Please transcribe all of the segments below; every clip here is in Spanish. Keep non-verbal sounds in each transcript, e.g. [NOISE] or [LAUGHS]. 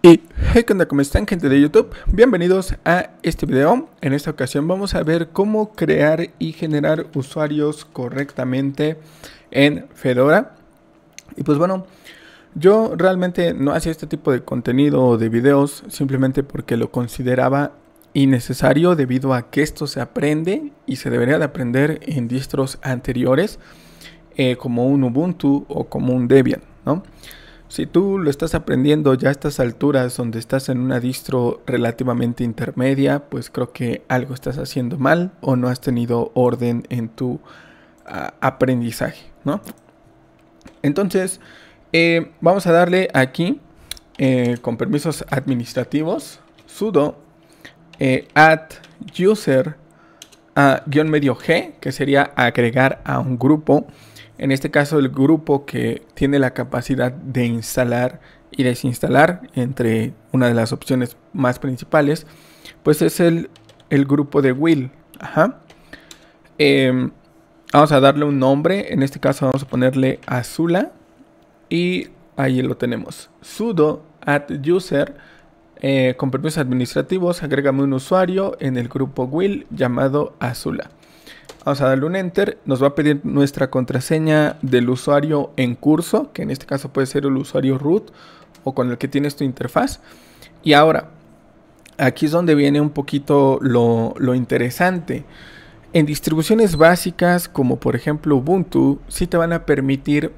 Y hey, ¿qué onda? ¿Cómo están gente de YouTube? Bienvenidos a este video. En esta ocasión vamos a ver cómo crear y generar usuarios correctamente en Fedora. Y pues bueno, yo realmente no hacía este tipo de contenido o de videos simplemente porque lo consideraba innecesario debido a que esto se aprende y se debería de aprender en distros anteriores eh, como un Ubuntu o como un Debian, ¿no? Si tú lo estás aprendiendo ya a estas alturas donde estás en una distro relativamente intermedia, pues creo que algo estás haciendo mal o no has tenido orden en tu ah, aprendizaje, ¿no? Entonces, eh, vamos a darle aquí, eh, con permisos administrativos, sudo eh, add user a ah, guión medio g, que sería agregar a un grupo en este caso, el grupo que tiene la capacidad de instalar y desinstalar, entre una de las opciones más principales, pues es el, el grupo de Will. Ajá. Em, vamos a darle un nombre, en este caso vamos a ponerle Azula. Y ahí lo tenemos. sudo add user eh, con permisos administrativos, agrégame un usuario en el grupo Will llamado Azula. Vamos a darle un enter. Nos va a pedir nuestra contraseña del usuario en curso, que en este caso puede ser el usuario root o con el que tienes tu interfaz. Y ahora, aquí es donde viene un poquito lo, interesante. En distribuciones básicas, como por ejemplo Ubuntu, sí te van a permitir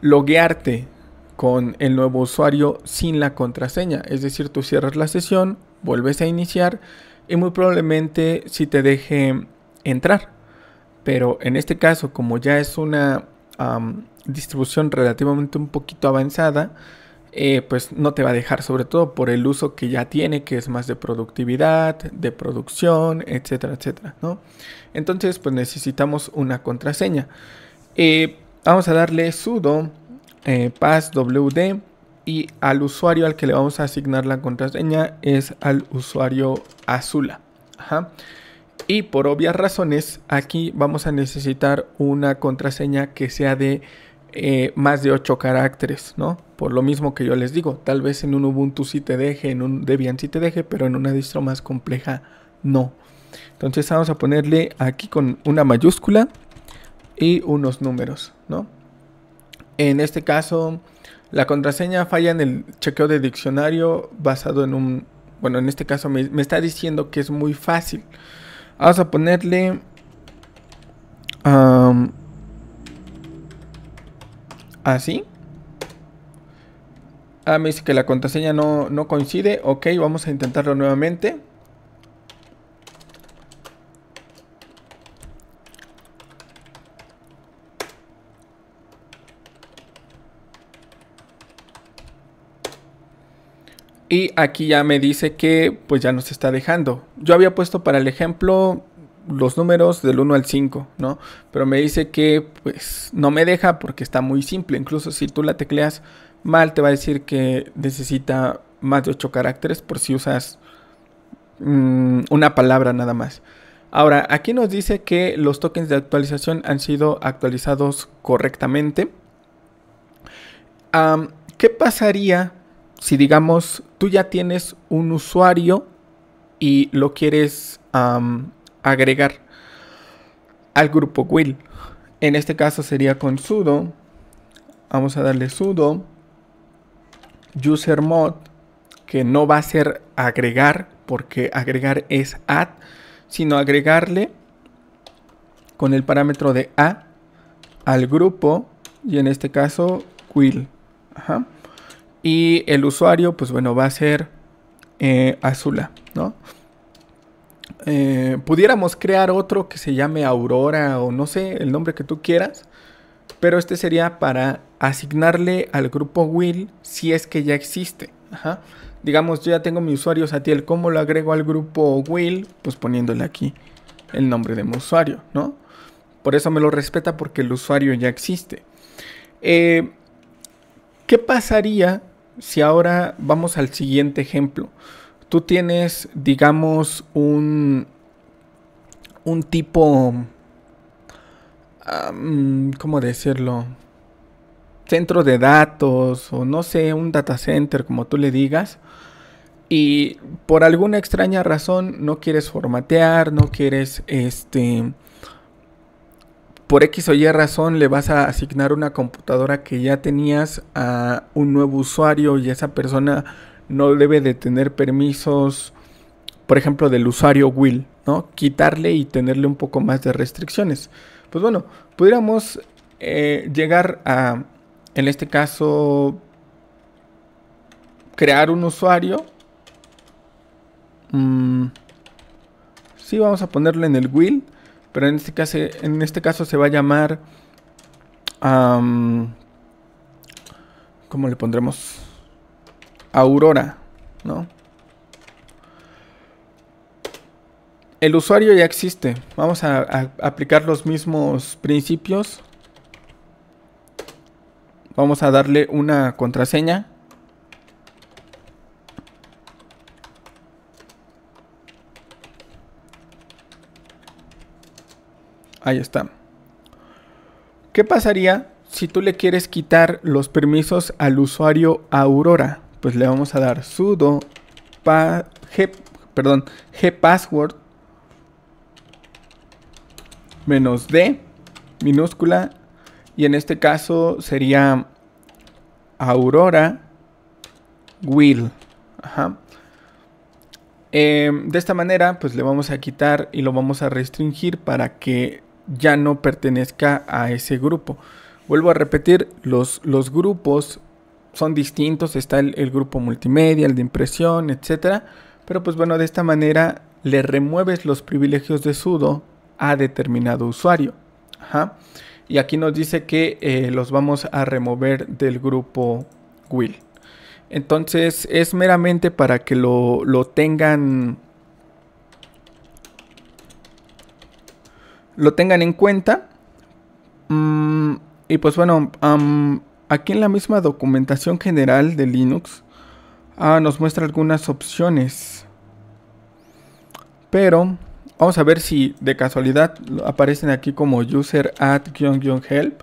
loguearte con el nuevo usuario sin la contraseña. Es decir, tú cierras la sesión, vuelves a iniciar y muy probablemente si te deje entrar. Pero en este caso, como ya es una distribución relativamente un poquito avanzada, eh, pues no te va a dejar, sobre todo por el uso que ya tiene, que es más de productividad, de producción, etcétera, etcétera, ¿no? Entonces, pues necesitamos una contraseña. Eh, vamos a darle sudo eh, passwd y al usuario al que le vamos a asignar la contraseña es al usuario Azula. Ajá. Y por obvias razones, aquí vamos a necesitar una contraseña que sea de eh, más de 8 caracteres, ¿no? Por lo mismo que yo les digo, tal vez en un Ubuntu sí te deje, en un Debian sí te deje, pero en una distro más compleja no. Entonces vamos a ponerle aquí con una mayúscula y unos números, ¿no? En este caso, la contraseña falla en el chequeo de diccionario basado en un... Bueno, en este caso me, está diciendo que es muy fácil. Vamos a ponerle... así. Ah, me dice que la contraseña no, no coincide. Ok, vamos a intentarlo nuevamente. Y aquí ya me dice que pues ya nos está dejando. Yo había puesto para el ejemplo los números del 1 al 5, ¿no? Pero me dice que pues no me deja porque está muy simple. Incluso si tú la tecleas mal te va a decir que necesita más de 8 caracteres por si usas mm, una palabra nada más. Ahora, aquí nos dice que los tokens de actualización han sido actualizados correctamente. ¿Qué pasaría si digamos tú ya tienes un usuario y lo quieres agregar al grupo Will. En este caso sería con sudo. Vamos a darle sudo user que no va a ser agregar porque agregar es add, sino agregarle con el parámetro de a al grupo y en este caso Will. Ajá y el usuario, pues bueno, va a ser eh, Azula, ¿no? Eh, pudiéramos crear otro que se llame Aurora o no sé, el nombre que tú quieras, pero este sería para asignarle al grupo Will si es que ya existe. Digamos, yo ya tengo mi usuario Satiel, ¿cómo lo agrego al grupo Will? Pues poniéndole aquí el nombre de mi usuario, ¿no? Por eso me lo respeta porque el usuario ya existe. Eh, ¿Qué pasaría si ahora vamos al siguiente ejemplo, tú tienes, digamos, un, un tipo, ¿cómo decirlo? Centro de datos o no sé, un data center, como tú le digas. Y por alguna extraña razón no quieres formatear, no quieres este por X o Y razón le vas a asignar una computadora que ya tenías a un nuevo usuario y esa persona no debe de tener permisos, por ejemplo, del usuario Will, ¿no? Quitarle y tenerle un poco más de restricciones. Pues bueno, pudiéramos eh, llegar a, en este caso, crear un usuario. Mm, sí, vamos a ponerle en el Will pero en este caso, en este caso se va a llamar... ¿Cómo le pondremos? Aurora, ¿no? El usuario ya existe. Vamos a aplicar los mismos principios. Vamos a darle una contraseña. Ahí está. ¿Qué pasaría si tú le quieres quitar los permisos al usuario Aurora? Pues le vamos a dar sudo g, perdón, gpassword menos d minúscula y en este caso sería Aurora Will. Em, de esta manera, pues le vamos a quitar y lo vamos a restringir para que ya no pertenezca a ese grupo. Vuelvo a repetir, los, los grupos son distintos, está el, grupo multimedia, el de impresión, etcétera, Pero pues bueno, de esta manera le remueves los privilegios de sudo a determinado usuario. Y aquí nos dice que eh, los vamos a remover del grupo Will. Entonces es meramente para que lo, lo tengan lo tengan en cuenta. Mm, y pues bueno, aquí en la misma documentación general de Linux ah, nos muestra algunas opciones. Pero vamos a ver si de casualidad aparecen aquí como user add-help.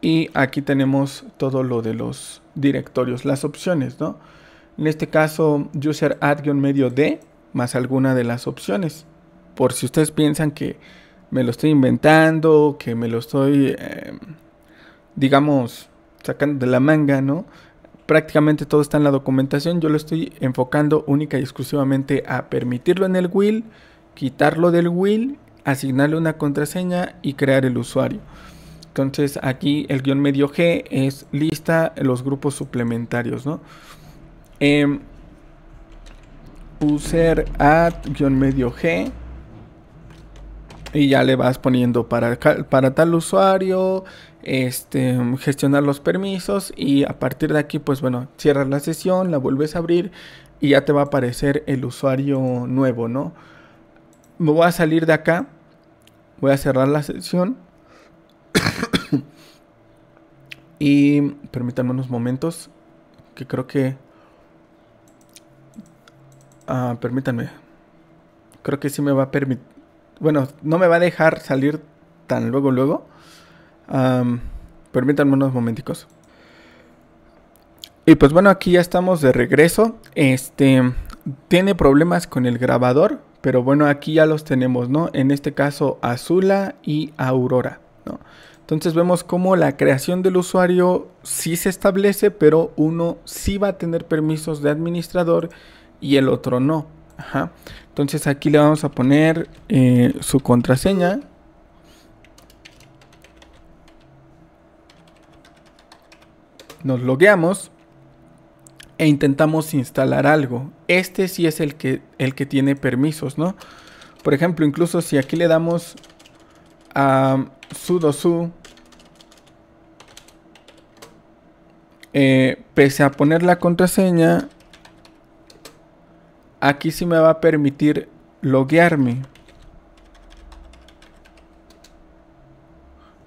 Y aquí tenemos todo lo de los directorios, las opciones, ¿no? En este caso, user add-medio d más alguna de las opciones por si ustedes piensan que me lo estoy inventando, que me lo estoy, eh, digamos, sacando de la manga, ¿no? Prácticamente todo está en la documentación, yo lo estoy enfocando única y exclusivamente a permitirlo en el will, quitarlo del will, asignarle una contraseña y crear el usuario. Entonces aquí el guión medio G es lista los grupos suplementarios, ¿no? Em, user add guión medio G y ya le vas poniendo para, para tal usuario, este, gestionar los permisos y a partir de aquí, pues bueno, cierras la sesión, la vuelves a abrir y ya te va a aparecer el usuario nuevo, ¿no? Me voy a salir de acá, voy a cerrar la sesión [COUGHS] y permítanme unos momentos que creo que... Ah, permítanme. Creo que sí me va a permitir bueno, no me va a dejar salir tan luego, luego. permítanme unos momenticos. Y pues bueno, aquí ya estamos de regreso. Este tiene problemas con el grabador, pero bueno, aquí ya los tenemos, ¿no? En este caso, Azula y Aurora, ¿no? Entonces vemos cómo la creación del usuario sí se establece, pero uno sí va a tener permisos de administrador y el otro no. Entonces aquí le vamos a poner eh, su contraseña. Nos logueamos e intentamos instalar algo. Este sí es el que, el que tiene permisos, ¿no? Por ejemplo, incluso si aquí le damos a sudo su, eh, pese a poner la contraseña, aquí sí me va a permitir loguearme.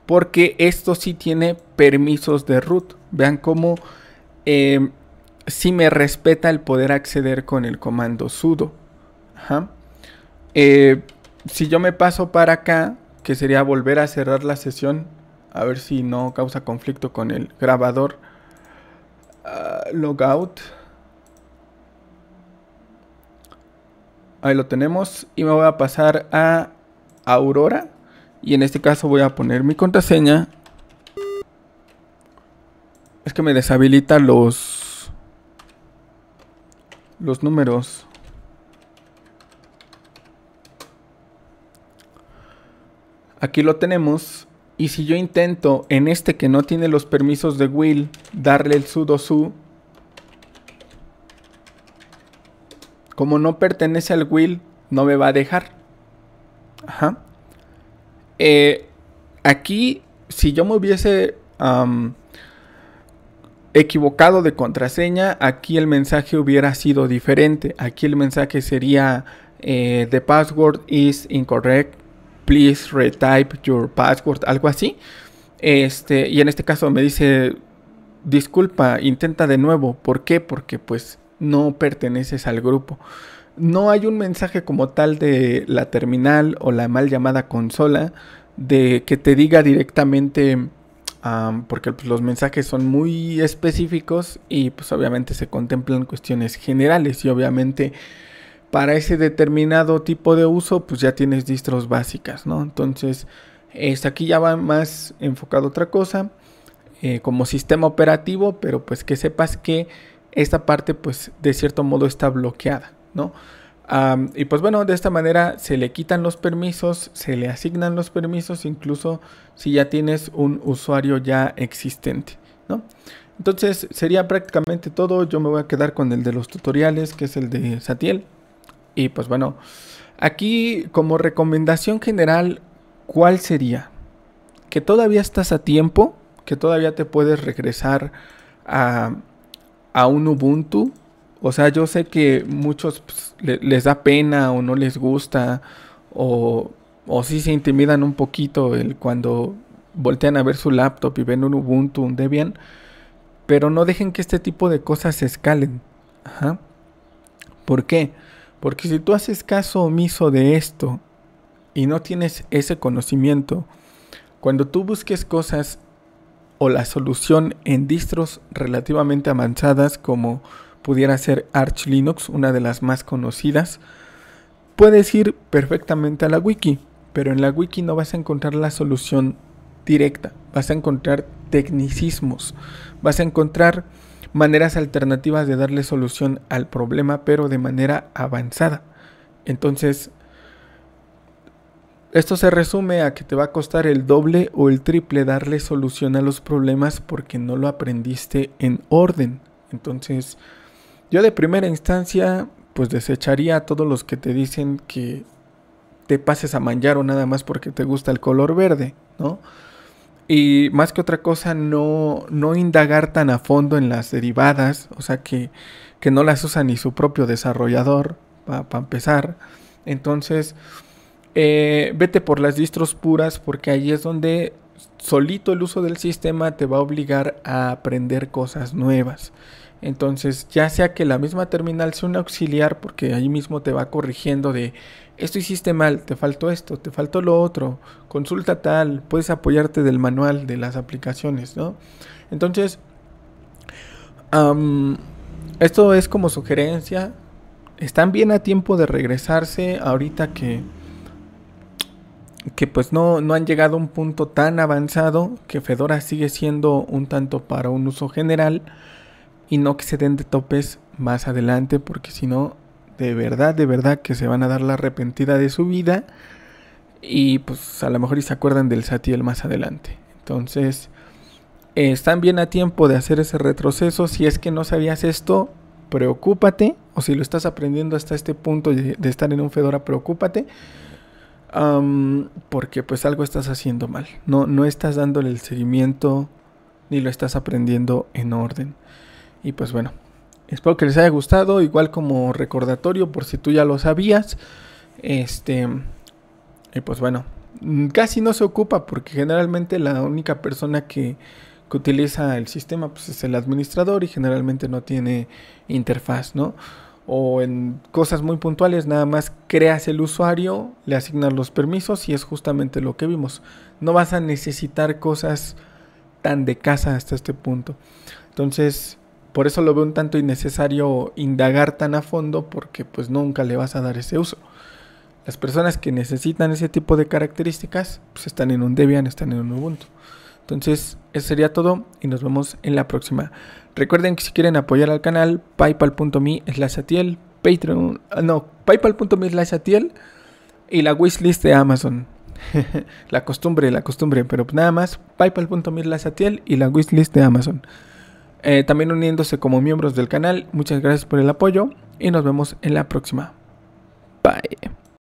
Porque esto sí tiene permisos de root. Vean cómo em, sí me respeta el poder acceder con el comando sudo. Eh, si yo me paso para acá, que sería volver a cerrar la sesión, a ver si no causa conflicto con el grabador. Ah, logout. Ahí lo tenemos. Y me voy a pasar a Aurora. Y en este caso voy a poner mi contraseña. Es que me deshabilita los... Los números. Aquí lo tenemos. Y si yo intento en este que no tiene los permisos de Will darle el sudo su, como no pertenece al will, no me va a dejar. Ajá. Eh, aquí, si yo me hubiese equivocado de contraseña, aquí el mensaje hubiera sido diferente. Aquí el mensaje sería, eh, the password is incorrect, please retype your password, algo así. Este, y en este caso me dice, disculpa, intenta de nuevo. ¿Por qué? Porque pues no perteneces al grupo. No hay un mensaje como tal de la terminal o la mal llamada consola de que te diga directamente porque pues, los mensajes son muy específicos y pues obviamente se contemplan cuestiones generales y obviamente para ese determinado tipo de uso pues ya tienes distros básicas, ¿no? Entonces, aquí ya va más enfocado otra cosa eh, como sistema operativo, pero pues que sepas que esta parte pues de cierto modo está bloqueada, ¿no? y pues bueno, de esta manera se le quitan los permisos, se le asignan los permisos, incluso si ya tienes un usuario ya existente, ¿no? Entonces sería prácticamente todo, yo me voy a quedar con el de los tutoriales, que es el de Satiel. Y pues bueno, aquí como recomendación general, ¿cuál sería? Que todavía estás a tiempo, que todavía te puedes regresar a a un Ubuntu. O sea, yo sé que muchos pues, les da pena o no les gusta o, si sí se intimidan un poquito el, cuando voltean a ver su laptop y ven un Ubuntu, un Debian. Pero no dejen que este tipo de cosas se escalen. ¿Por qué? Porque si tú haces caso omiso de esto y no tienes ese conocimiento, cuando tú busques cosas o la solución en distros relativamente avanzadas como pudiera ser Arch Linux, una de las más conocidas, puedes ir perfectamente a la wiki, pero en la wiki no vas a encontrar la solución directa, vas a encontrar tecnicismos, vas a encontrar maneras alternativas de darle solución al problema, pero de manera avanzada. Entonces, esto se resume a que te va a costar el doble o el triple darle solución a los problemas porque no lo aprendiste en orden. Entonces, yo de primera instancia, pues desecharía a todos los que te dicen que te pases a manjar o nada más porque te gusta el color verde, ¿no? Y más que otra cosa, no, no indagar tan a fondo en las derivadas, o sea, que, que no las usa ni su propio desarrollador, para empezar. Entonces, eh, vete por las distros puras porque ahí es donde solito el uso del sistema te va a obligar a aprender cosas nuevas. Entonces, ya sea que la misma terminal sea un auxiliar, porque ahí mismo te va corrigiendo de esto hiciste mal, te faltó esto, te faltó lo otro, consulta tal, puedes apoyarte del manual de las aplicaciones, ¿no? Entonces, esto es como sugerencia. Están bien a tiempo de regresarse ahorita que que pues no, no han llegado a un punto tan avanzado que Fedora sigue siendo un tanto para un uso general y no que se den de topes más adelante porque si no de verdad, de verdad que se van a dar la arrepentida de su vida y pues a lo mejor y se acuerdan del Satiel más adelante. Entonces, eh, están bien a tiempo de hacer ese retroceso. Si es que no sabías esto, preocúpate. O si lo estás aprendiendo hasta este punto de estar en un Fedora, preocúpate porque pues algo estás haciendo mal. No, no estás dándole el seguimiento ni lo estás aprendiendo en orden. Y pues bueno, espero que les haya gustado. Igual como recordatorio, por si tú ya lo sabías. Este, y pues bueno, mm, casi no se ocupa porque generalmente la única persona que, que utiliza el sistema pues, es el administrador y generalmente no tiene interfaz, ¿no? o en cosas muy puntuales, nada más creas el usuario, le asignas los permisos y es justamente lo que vimos. No vas a necesitar cosas tan de casa hasta este punto. Entonces, por eso lo veo un tanto innecesario indagar tan a fondo porque pues nunca le vas a dar ese uso. Las personas que necesitan ese tipo de características pues están en un Debian, están en un Ubuntu. Entonces, eso sería todo y nos vemos en la próxima. Recuerden que si quieren apoyar al canal, paypal.me slash atiel, Patreon, ah, no, paypal.me slash atiel y la wishlist de Amazon. [LAUGHS] la costumbre, la costumbre, pero nada más, paypal.me la atiel y la wishlist de Amazon. Eh, también uniéndose como miembros del canal, muchas gracias por el apoyo y nos vemos en la próxima. Bye.